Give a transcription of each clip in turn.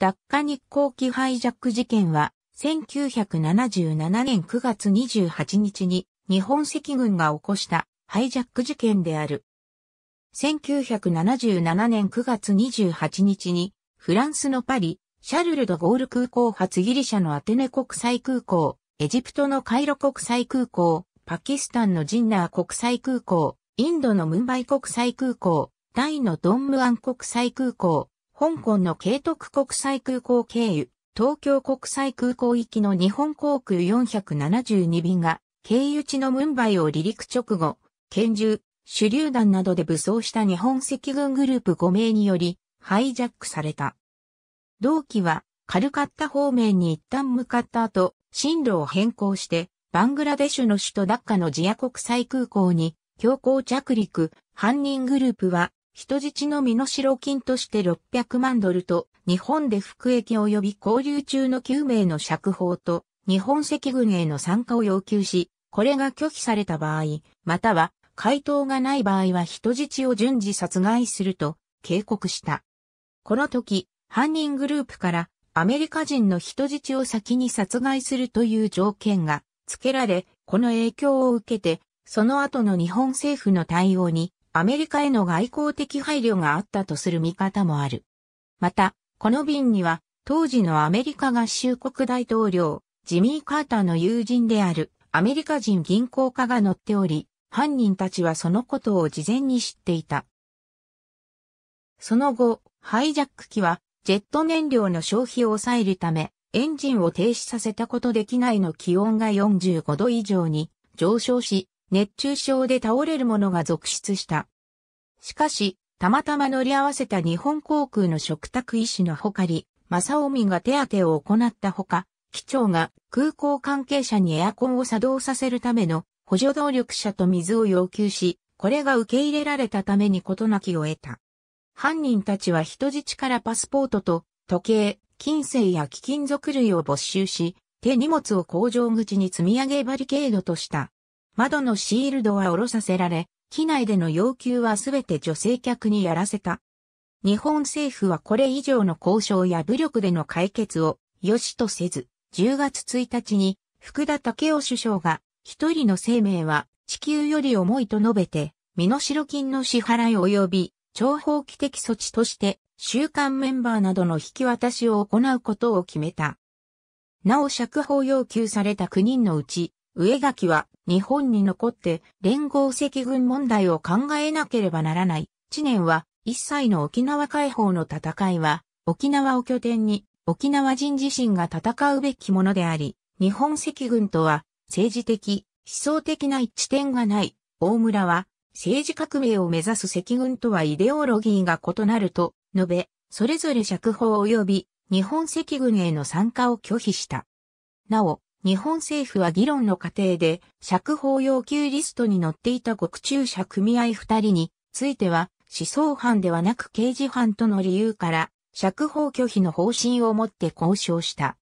落下日航機ハイジャック事件は、1977年9月28日に日本赤軍が起こしたハイジャック事件である。1977年9月28日に、フランスのパリ、シャルル・ド・ゴール空港発ギリシャのアテネ国際空港、エジプトのカイロ国際空港、パキスタンのジンナー国際空港、インドのムンバイ国際空港、タイのドンムアン国際空港、香港の慶徳国際空港経由、東京国際空港行きの日本航空472便が、経由地のムンバイを離陸直後、拳銃、手榴弾などで武装した日本赤軍グループ5名により、ハイジャックされた。同機は、カルカッタ方面に一旦向かった後、進路を変更して、バングラデシュの首都ダッカのジア国際空港に強行着陸、犯人グループは人質の身代金として600万ドルと、日本で服役及び交流中の9名の釈放と、日本赤軍への参加を要求し、これが拒否された場合、または回答がない場合は人質を順次殺害すると警告した。この時、犯人グループからアメリカ人の人質を先に殺害するという条件が付けられ、この影響を受けて、その後の日本政府の対応にアメリカへの外交的配慮があったとする見方もある。また、この便には、当時のアメリカ合衆国大統領、ジミー・カーターの友人であるアメリカ人銀行家が乗っており、犯人たちはそのことを事前に知っていた。その後、ハイジャック機は、ジェット燃料の消費を抑えるため、エンジンを停止させたことで機内の気温が45度以上に上昇し、熱中症で倒れる者が続出した。しかし、たまたま乗り合わせた日本航空の食卓医師のほかり、正臣が手当てを行ったほか、機長が空港関係者にエアコンを作動させるための補助動力車と水を要求し、これが受け入れられたために事なきを得た。犯人たちは人質からパスポートと時計、金星や貴金属類を没収し、手荷物を工場口に積み上げバリケードとした。窓のシールドは下ろさせられ、機内での要求はすべて女性客にやらせた。日本政府はこれ以上の交渉や武力での解決をよしとせず、10月1日に福田武雄首相が一人の生命は地球より重いと述べて、身代金の支払い及び長方規的措置として週刊メンバーなどの引き渡しを行うことを決めた。なお釈放要求された9人のうち上垣は日本に残って連合赤軍問題を考えなければならない。知念は一切の沖縄解放の戦いは沖縄を拠点に沖縄人自身が戦うべきものであり、日本赤軍とは政治的、思想的な一致点がない。大村は政治革命を目指す赤軍とはイデオロギーが異なると述べ、それぞれ釈放及び日本赤軍への参加を拒否した。なお、日本政府は議論の過程で、釈放要求リストに載っていた獄中者組合二人については、思想犯ではなく刑事犯との理由から、釈放拒否の方針をもって交渉した。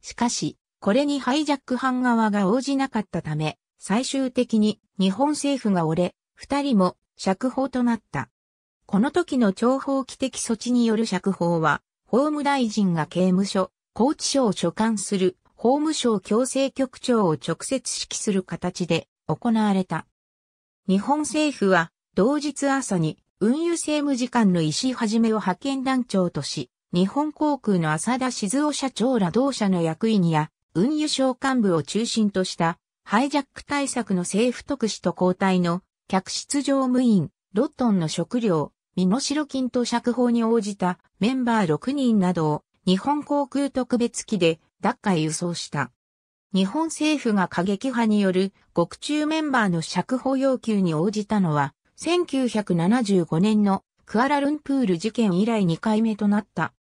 しかし、これにハイジャック犯側が応じなかったため、最終的に日本政府が折れ、二人も釈放となった。この時の情報規的措置による釈放は、法務大臣が刑務所、拘置所を所管する法務省強制局長を直接指揮する形で行われた。日本政府は同日朝に運輸政務次官の石井はじめを派遣団長とし、日本航空の浅田静夫社長ら同社の役員や運輸省幹部を中心としたハイジャック対策の政府特使と交代の客室乗務員、ロットンの食料、身代金と釈放に応じたメンバー6人などを日本航空特別機で奪回輸送した。日本政府が過激派による獄中メンバーの釈放要求に応じたのは、1975年のクアラルンプール事件以来2回目となった。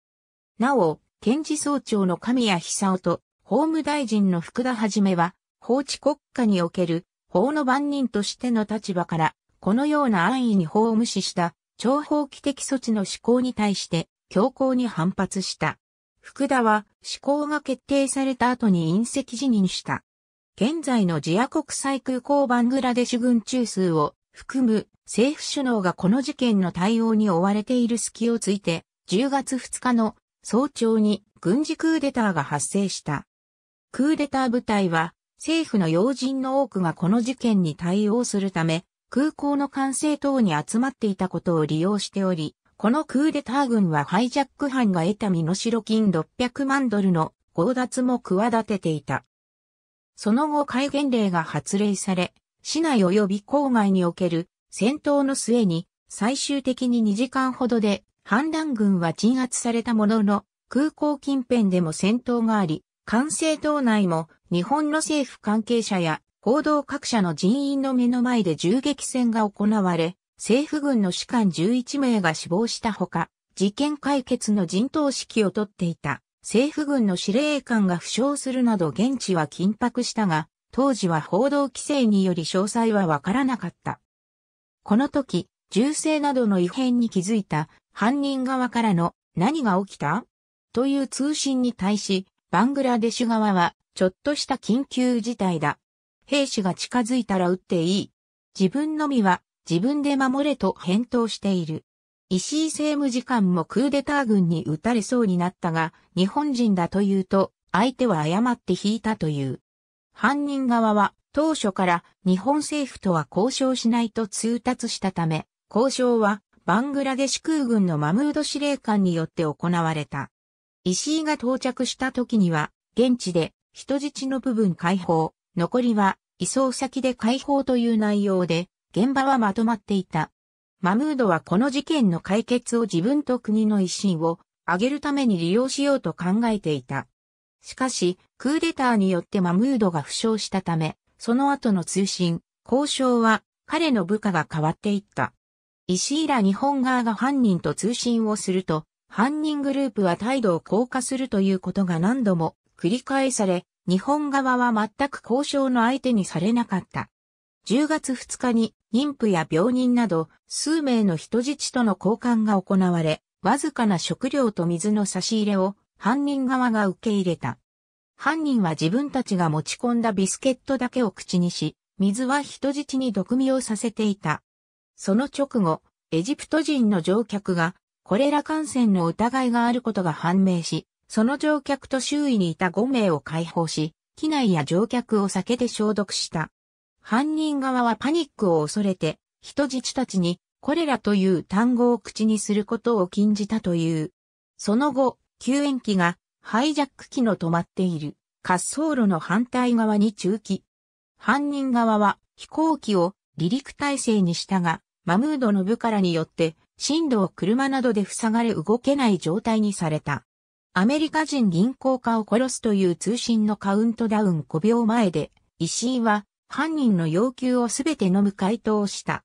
なお、検事総長の神谷久夫と法務大臣の福田はじめは、法治国家における法の番人としての立場から、このような安易に法を無視した、超法規的措置の施行に対して強硬に反発した。福田は施行が決定された後に隕石辞任した。現在のジア国際空港バングラデシュ軍中枢を含む政府首脳がこの事件の対応に追われている隙をついて、10月2日の早朝に軍事クーデターが発生した。クーデター部隊は政府の要人の多くがこの事件に対応するため、空港の管制等に集まっていたことを利用しており、このクーデター軍はハイジャック犯が得た身代金600万ドルの強奪も企てていた。その後戒厳令が発令され、市内及び郊外における戦闘の末に最終的に2時間ほどで反乱軍は鎮圧されたものの空港近辺でも戦闘があり、管制島内も日本の政府関係者や報道各社の人員の目の前で銃撃戦が行われ、政府軍の士官11名が死亡したほか、事件解決の陣頭指揮を取っていた政府軍の司令官が負傷するなど現地は緊迫したが、当時は報道規制により詳細はわからなかった。この時、銃声などの異変に気づいた犯人側からの何が起きたという通信に対し、バングラデシュ側はちょっとした緊急事態だ。兵士が近づいたら撃っていい。自分の身は自分で守れと返答している。石井政務次官もクーデター軍に撃たれそうになったが、日本人だと言うと、相手は誤って引いたという。犯人側は、当初から日本政府とは交渉しないと通達したため、交渉はバングラデシュ空軍のマムード司令官によって行われた。石井が到着した時には、現地で人質の部分解放、残りは移送先で解放という内容で、現場はまとまっていた。マムードはこの事件の解決を自分と国の威信を上げるために利用しようと考えていた。しかし、クーデターによってマムードが負傷したため、その後の通信、交渉は彼の部下が変わっていった。石井ら日本側が犯人と通信をすると、犯人グループは態度を硬化するということが何度も繰り返され、日本側は全く交渉の相手にされなかった。10月2日に妊婦や病人など数名の人質との交換が行われ、わずかな食料と水の差し入れを犯人側が受け入れた。犯人は自分たちが持ち込んだビスケットだけを口にし、水は人質に毒味をさせていた。その直後、エジプト人の乗客がコレラ感染の疑いがあることが判明し、その乗客と周囲にいた5名を解放し、機内や乗客を避けて消毒した。犯人側はパニックを恐れて、人質たちに、これらという単語を口にすることを禁じたという。その後、救援機がハイジャック機の止まっている滑走路の反対側に中期。犯人側は飛行機を離陸体制にしたが、マムードの部からによって進路を車などで塞がれ動けない状態にされた。アメリカ人銀行家を殺すという通信のカウントダウン5秒前で、石井は犯人の要求をすべて飲む回答をした。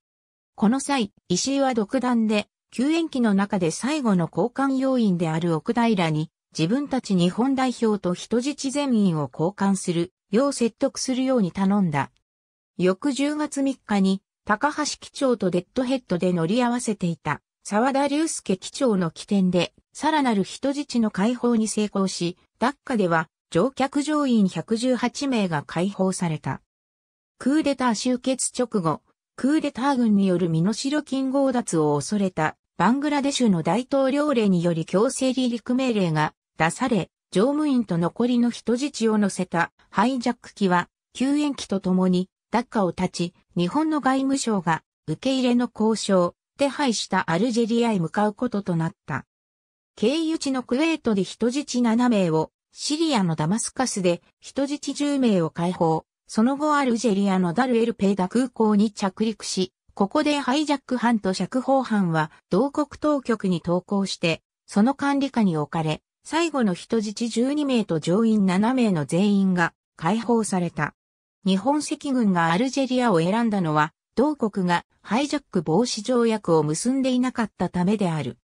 この際、石井は独断で、救援機の中で最後の交換要員である奥平に、自分たち日本代表と人質全員を交換する、よう説得するように頼んだ。翌10月3日に、高橋機長とデッドヘッドで乗り合わせていた、沢田隆介機長の起点で、さらなる人質の解放に成功し、ダッカでは乗客乗員118名が解放された。クーデター終結直後、クーデター軍による身代金強奪を恐れたバングラデシュの大統領令により強制離陸命令が出され、乗務員と残りの人質を乗せたハイジャック機は救援機と共にダッカを立ち、日本の外務省が受け入れの交渉、手配したアルジェリアへ向かうこととなった。経由地のクウェートで人質7名を、シリアのダマスカスで人質10名を解放、その後アルジェリアのダルエルペイダ空港に着陸し、ここでハイジャック犯と釈放犯は同国当局に投降して、その管理下に置かれ、最後の人質12名と乗員7名の全員が解放された。日本赤軍がアルジェリアを選んだのは、同国がハイジャック防止条約を結んでいなかったためである。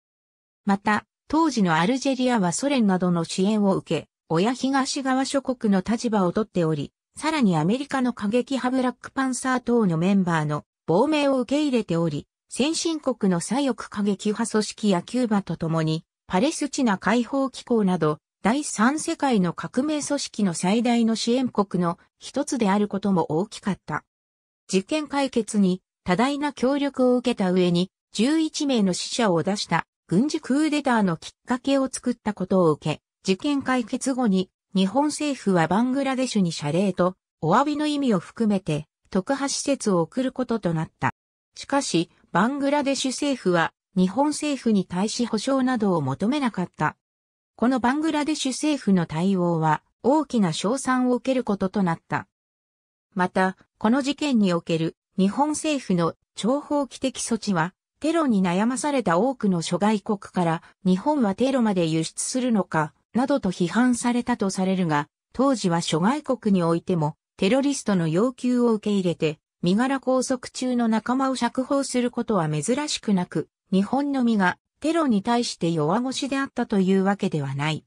また、当時のアルジェリアはソ連などの支援を受け、親東側諸国の立場をとっており、さらにアメリカの過激派ブラックパンサー等のメンバーの亡命を受け入れており、先進国の左翼過激派組織やキューバと共に、パレスチナ解放機構など、第三世界の革命組織の最大の支援国の一つであることも大きかった。事件解決に多大な協力を受けた上に、11名の死者を出した軍事クーデターのきっかけを作ったことを受け、事件解決後に日本政府はバングラデシュに謝礼とお詫びの意味を含めて特派施設を送ることとなった。しかし、バングラデシュ政府は日本政府に対し保障などを求めなかった。このバングラデシュ政府の対応は大きな賞賛を受けることとなった。また、この事件における日本政府の諜報規的措置は、テロに悩まされた多くの諸外国から日本はテロまで輸出するのか、などと批判されたとされるが、当時は諸外国においてもテロリストの要求を受け入れて、身柄拘束中の仲間を釈放することは珍しくなく、日本の身がテロに対して弱腰であったというわけではない。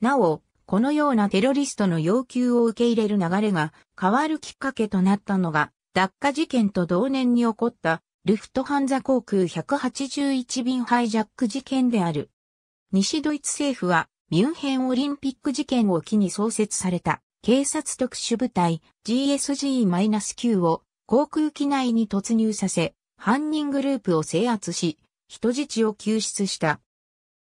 なお、このようなテロリストの要求を受け入れる流れが変わるきっかけとなったのが、脱火事件と同年に起こったルフトハンザ航空181便ハイジャック事件である。西ドイツ政府はミュンヘンオリンピック事件を機に創設された警察特殊部隊 GSG-9 を航空機内に突入させ、犯人グループを制圧し、人質を救出した。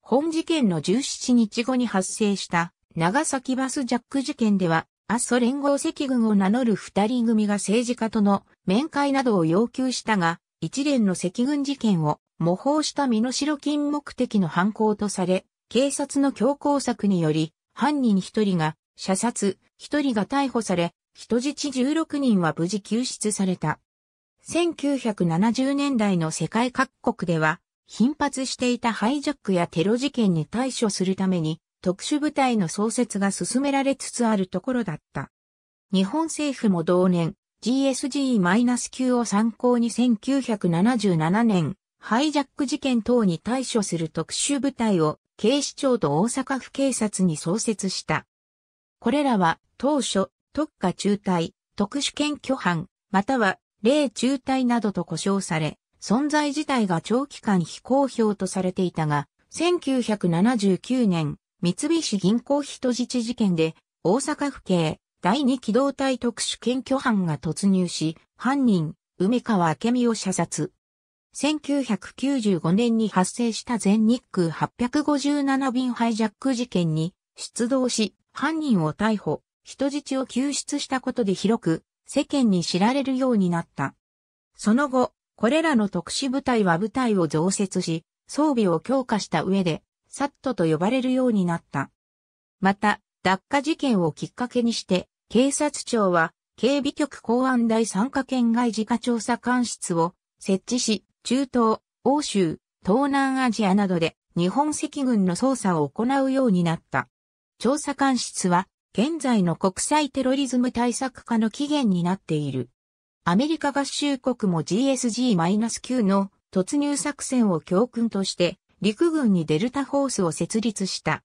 本事件の17日後に発生した長崎バスジャック事件では、アソ連合赤軍を名乗る二人組が政治家との面会などを要求したが、一連の赤軍事件を模倣した身代金目的の犯行とされ、警察の強行策により、犯人一人が射殺、一人が逮捕され、人質16人は無事救出された。1970年代の世界各国では、頻発していたハイジャックやテロ事件に対処するために、特殊部隊の創設が進められつつあるところだった。日本政府も同年、GSG-9 を参考に1977年、ハイジャック事件等に対処する特殊部隊を警視庁と大阪府警察に創設した。これらは当初、特化中隊、特殊検挙犯、または例中隊などと呼称され、存在自体が長期間非公表とされていたが、1979年、三菱銀行人質事件で、大阪府警第二機動隊特殊検挙班が突入し、犯人、梅川明美を射殺。1995年に発生した全日空857便ハイジャック事件に出動し、犯人を逮捕、人質を救出したことで広く世間に知られるようになった。その後、これらの特殊部隊は部隊を増設し、装備を強化した上で、サットと呼ばれるようになった。また、脱火事件をきっかけにして、警察庁は、警備局公安第三課県外自家調査官室を設置し、中東、欧州、東南アジアなどで日本赤軍の捜査を行うようになった。調査官室は現在の国際テロリズム対策課の起源になっている。アメリカ合衆国も GSG-9 の突入作戦を教訓として陸軍にデルタフォースを設立した。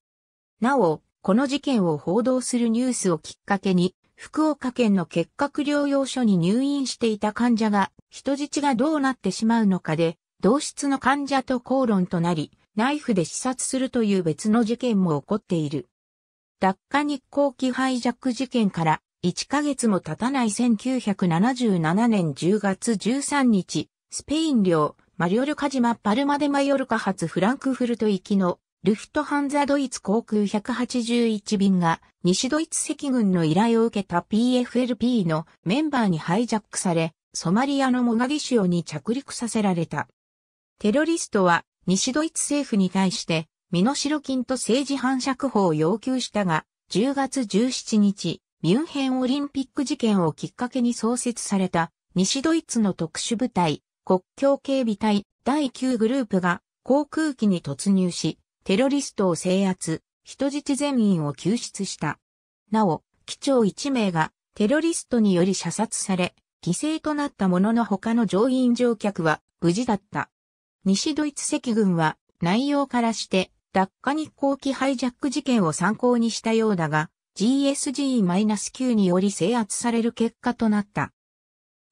なお、この事件を報道するニュースをきっかけに福岡県の結核療養所に入院していた患者が、人質がどうなってしまうのかで、同室の患者と口論となり、ナイフで刺殺するという別の事件も起こっている。脱火日光機ハ弱事件から1ヶ月も経たない1977年10月13日、スペイン領マリオルカ島パルマデマヨルカ発フランクフルト行きのルフトハンザドイツ航空181便が西ドイツ赤軍の依頼を受けた PFLP のメンバーにハイジャックされ、ソマリアのモガディシオに着陸させられた。テロリストは西ドイツ政府に対して身代金と政治反釈法を要求したが、10月17日、ミュンヘンオリンピック事件をきっかけに創設された西ドイツの特殊部隊、国境警備隊第9グループが航空機に突入し、テロリストを制圧、人質全員を救出した。なお、機長1名がテロリストにより射殺され、犠牲となったものの他の乗員乗客は無事だった。西ドイツ赤軍は内容からして落下日航機ハイジャック事件を参考にしたようだが GSG-9 により制圧される結果となった。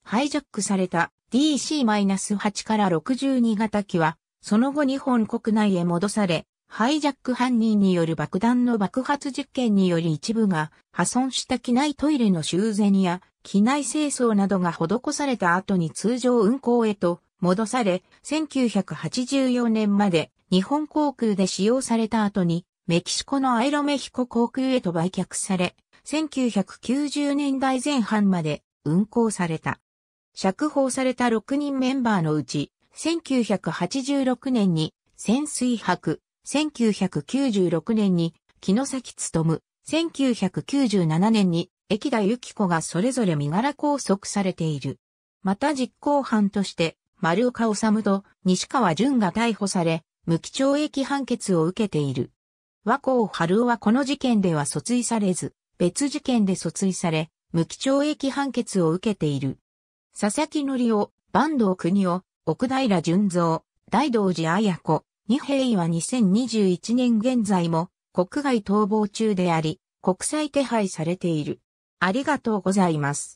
ハイジャックされた DC-8 から62型機はその後日本国内へ戻されハイジャック犯人による爆弾の爆発実験により一部が破損した機内トイレの修繕や機内清掃などが施された後に通常運行へと戻され、1984年まで日本航空で使用された後にメキシコのアイロメヒコ航空へと売却され、1990年代前半まで運行された。釈放された6人メンバーのうち、1986年に潜水博、1996年に木崎む、1997年に駅田由紀子がそれぞれ身柄拘束されている。また実行犯として、丸岡治と西川淳が逮捕され、無期懲役判決を受けている。和光春夫はこの事件では訴追されず、別事件で訴追され、無期懲役判決を受けている。佐々木則夫、坂東国夫、奥平淳三、大道寺綾子、二平は2021年現在も国外逃亡中であり、国際手配されている。ありがとうございます。